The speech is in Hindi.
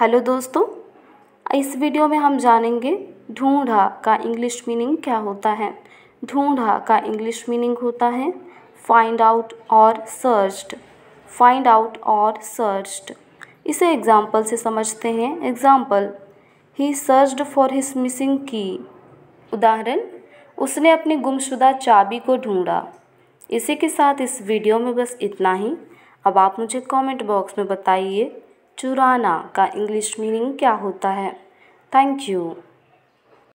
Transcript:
हेलो दोस्तों इस वीडियो में हम जानेंगे ढूंढा का इंग्लिश मीनिंग क्या होता है ढूंढा का इंग्लिश मीनिंग होता है फाइंड आउट और सर्च्ड फाइंड आउट और सर्च्ड इसे एग्जाम्पल से समझते हैं एग्जाम्पल ही सर्च्ड फॉर हिज मिसिंग की उदाहरण उसने अपनी गुमशुदा चाबी को ढूंढा इसी के साथ इस वीडियो में बस इतना ही अब आप मुझे कमेंट बॉक्स में बताइए चुराना का इंग्लिश मीनिंग क्या होता है थैंक यू